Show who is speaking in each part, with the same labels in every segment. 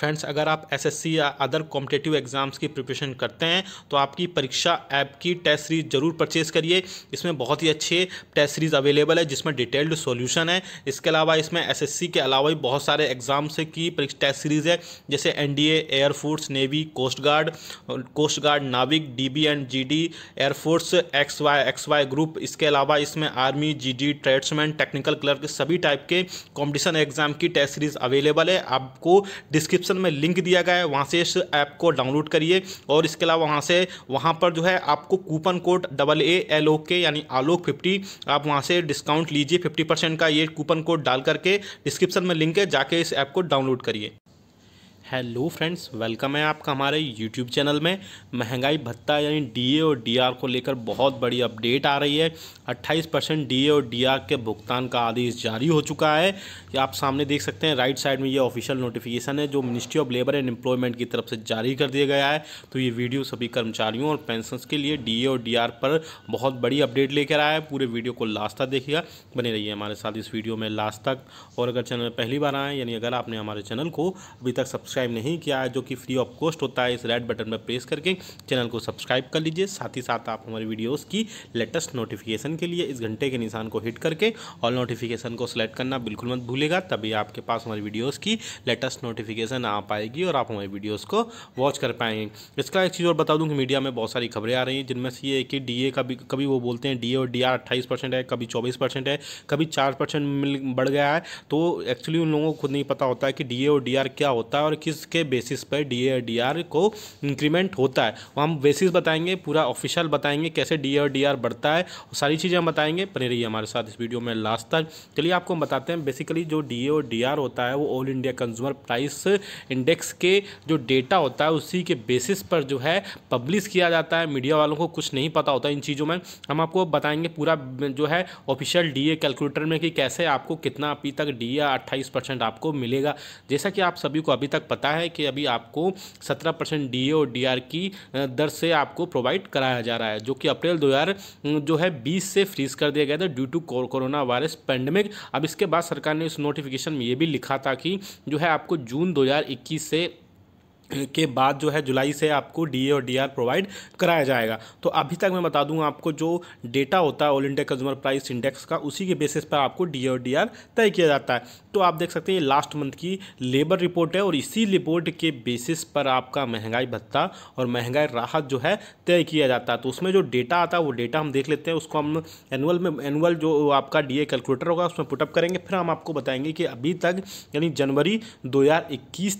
Speaker 1: friends अगर आप SSC या अदर कॉम्पिटेटिव एग्जाम्स की प्रिपरेशन करते हैं तो आपकी परीक्षा ऐप की टेस्ट सीरीज जरूर परचेज करिए इसमें बहुत ही अच्छे टेस्ट सीरीज अवेलेबल है जिसमें डिटेल्ड सॉल्यूशन है इसके अलावा इसमें एसएससी के अलावा भी बहुत सारे एग्जाम्स की टेस्ट सीरीज है जैसे D air force navy coast guard coast guard नाविक B and D air force X Y X Y group इसके अलावा इसमें army G D tradesman technical clerk सभी टाइप के कॉम्पिटिशन एग्जाम की टेस्ट सीरीज अवेलेबल है आपको डिस्क्रिप डिस्क्रिप्शन में लिंक दिया गया है वहाँ से इस ऐप को डाउनलोड करिए और इसके अलावा वहाँ से वहाँ पर जो है आपको coupon code double A L O K यानी आलोक फिफ्टी आप वहाँ से डिस्काउंट लीजिए फिफ्टी परसेंट का ये कूपन कोड डाल करके डिस्क्रिप्शन में लिंक है जाके इस ऐप को डाउनलोड करिए हेलो फ्रेंड्स वेलकम है आपका हमारे यूट्यूब चैनल में महंगाई भत्ता यानी डीए और डीआर को लेकर बहुत बड़ी अपडेट आ रही है 28 परसेंट डी और डीआर के भुगतान का आदेश जारी हो चुका है आप सामने देख सकते हैं राइट साइड में ये ऑफिशियल नोटिफिकेशन है जो ministry of labour and employment की तरफ से जारी कर दिया गया है तो ये वीडियो सभी कर्मचारियों और पेंशन के लिए डी और डी पर बहुत बड़ी अपडेट लेकर आया है पूरे वीडियो को लास्ट तक देखिएगा बने रही हमारे साथ इस वीडियो में लास्ट तक और अगर चैनल पहली बार आएँ यानी अगर आपने हमारे चैनल को अभी तक सब्सक्राइब सब्सक्राइब नहीं किया है जो कि फ्री ऑफ कॉस्ट होता है इस रेड बटन पर प्रेस करके चैनल को सब्सक्राइब कर लीजिए साथ ही साथ आप हमारे वीडियोज़ की लेटेस्ट नोटिफिकेशन के लिए इस घंटे के निशान को हिट करके ऑल नोटिफिकेशन को सिलेक्ट करना बिल्कुल मत भूलेगा तभी आपके पास हमारी वीडियोज़ की लेटेस्ट नोटिफिकेशन आ पाएगी और आप हमारी वीडियोज़ को वॉच कर पाएंगे इसका एक चीज़ और बता दूँ कि मीडिया में बहुत सारी खबरें आ रही हैं जिनमें से ये कि डी का कभी वो बोलते हैं डी और डी आर अट्ठाईस परसेंट है कभी चौबीस परसेंट है कभी चार परसेंट बढ़ गया है तो एक्चुअली उन लोगों को खुद नहीं पता होता है कि डी और डी क्या होता है और किसके बेसिस पर डी ए डी को इंक्रीमेंट होता है वो हम बेसिस बताएंगे पूरा ऑफिशियल बताएंगे कैसे डी ए डी बढ़ता है और सारी चीज़ें हम बताएंगे बने रहिए हमारे साथ इस वीडियो में लास्ट तक चलिए आपको हम बताते हैं बेसिकली जो डी और डी होता है वो all India consumer price index के जो डेटा होता है उसी के बेसिस पर जो है पब्लिश किया जाता है मीडिया वालों को कुछ नहीं पता होता इन चीज़ों में हम आपको बताएंगे पूरा जो है ऑफिशियल डी कैलकुलेटर में कि कैसे आपको कितना अभी तक डी ए अट्ठाईस आपको मिलेगा जैसा कि आप सभी को अभी तक पता है कि अभी आपको सत्रह परसेंट डी और डी की दर से आपको प्रोवाइड कराया जा रहा है जो कि अप्रैल दो जो है बीस से फ्रीज कर दिया गया था due to corona virus pandemic अब इसके बाद सरकार ने इस नोटिफिकेशन में ये भी लिखा था कि जो है आपको जून दो से के बाद जो है जुलाई से आपको डीए और डीआर प्रोवाइड कराया जाएगा तो अभी तक मैं बता दूं आपको जो डेटा होता है all India consumer price index का उसी के बेसिस पर आपको डीए और डीआर तय किया जाता है तो आप देख सकते हैं ये लास्ट मंथ की लेबर रिपोर्ट है और इसी रिपोर्ट के बेसिस पर आपका महंगाई भत्ता और महंगाई राहत जो है तय किया जाता है तो उसमें जो डेटा आता है वो डेटा हम देख लेते हैं उसको हम एनुअल में एनुअल जो आपका डी कैलकुलेटर होगा उसमें पुटअप करेंगे फिर हम आपको बताएंगे कि अभी तक यानी जनवरी दो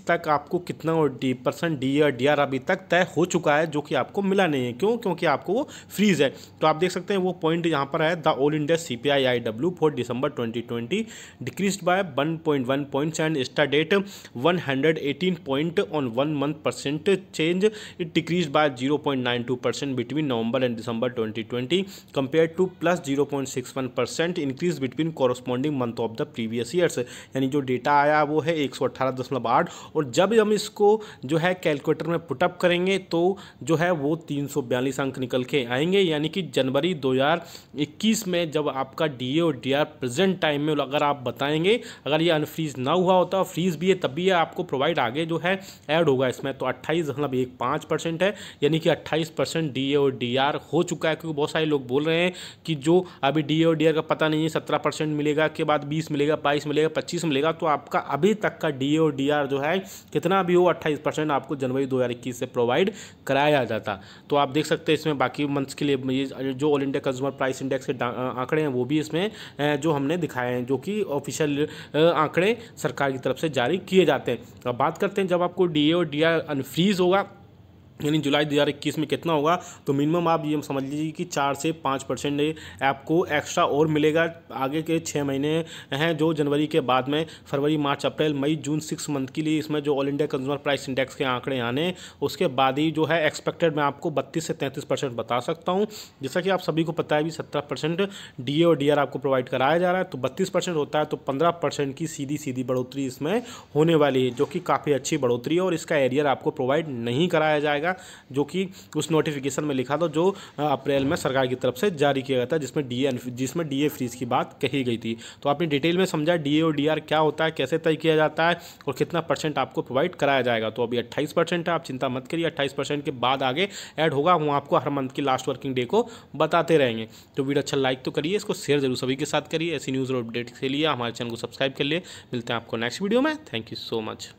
Speaker 1: तक आपको कितना और डी परसेंट डी या डी अभी तक तय हो चुका है जो कि आपको मिला नहीं है क्यों क्योंकि आपको वो फ्रीज है तो आप देख सकते हैं वो पॉइंट यहाँ पर है the all India C P I I W for December twenty twenty decrease by one point one points and star date one hundred eighteen point on one month percent change it decrease by zero point nine two percent between November and December twenty twenty compare to plus zero point six one percent increase between corresponding month of the previous years यानी जो data आया वो है एक सौ अट्ठारह दशमलव आठ और जब हम इसको जो है कैलकुलेटर में पुटअप करेंगे तो जो है वो तीन अंक निकल के आएंगे यानी कि जनवरी 2021 में जब आपका डी और डी प्रेजेंट टाइम में अगर आप बताएंगे अगर ये अनफ्रीज ना हुआ होता फ्रीज भी है तब भी आपको प्रोवाइड आगे जो है ऐड होगा इसमें तो अट्ठाईस मतलब एक पाँच परसेंट है यानी कि अट्ठाईस परसेंट डी और डी हो चुका है क्योंकि बहुत सारे लोग बोल रहे हैं कि जो अभी डी और डी का पता नहीं है सत्रह परसेंट मिलेगा के बाद बीस मिलेगा बाईस मिलेगा पच्चीस मिलेगा तो आपका अभी तक का डी और डी जो है कितना भी हो अट्ठाईस परसेंट आपको जनवरी इक्कीस से प्रोवाइड कराया जाता तो आप देख सकते हैं इसमें बाकी मंथ्स के लिए ये जो all India consumer price index के आंकड़े हैं वो भी इसमें जो हमने दिखाए हैं जो कि ऑफिशियल आंकड़े सरकार की तरफ से जारी किए जाते हैं अब बात करते हैं जब आपको डी और डी अनफ्रीज होगा यानी जुलाई 2021 में कितना होगा तो मिनिमम आप ये समझ लीजिए कि चार से पाँच परसेंट आपको एक्स्ट्रा और मिलेगा आगे के छः महीने हैं जो जनवरी के बाद में फरवरी मार्च अप्रैल मई जून सिक्स मंथ के लिए इसमें जो all India consumer price index के आंकड़े आने उसके बाद ही जो है एक्सपेक्टेड मैं आपको बत्तीस से तैंतीस परसेंट बता सकता हूँ जैसा कि आप सभी को पता है भी सत्रह परसेंट डी और डी आपको प्रोवाइड कराया जा रहा है तो बत्तीस परसेंट होता है तो पंद्रह परसेंट की सीधी सीधी बढ़ोतरी इसमें होने वाली है जो कि काफ़ी अच्छी बढ़ोतरी है और इसका एरियर आपको प्रोवाइड नहीं कराया जाएगा जाएगा जो कि उस नोटिफिकेशन में लिखा था जो अप्रैल में सरकार की तरफ से जारी किया गया था जिसमें डी जिसमें डी फ्रीज की बात कही गई थी तो आपने डिटेल में समझा डी और डी क्या होता है कैसे तय किया जाता है और कितना परसेंट आपको प्रोवाइड कराया जाएगा तो अभी अट्ठाईस है आप चिंता मत करिए अट्ठाईस के बाद आगे ऐड होगा वो आपको हर मंथ की लास्ट वर्किंग डे को बताते रहेंगे तो वीडियो अच्छा लाइक तो करिए इसको शेयर जरूर सभी के साथ करिए ऐसी न्यूज़ और अपडेट के लिए हमारे चैनल को सब्सक्राइब कर लिए मिलते हैं आपको नेक्स्ट वीडियो में थैंक यू सो मच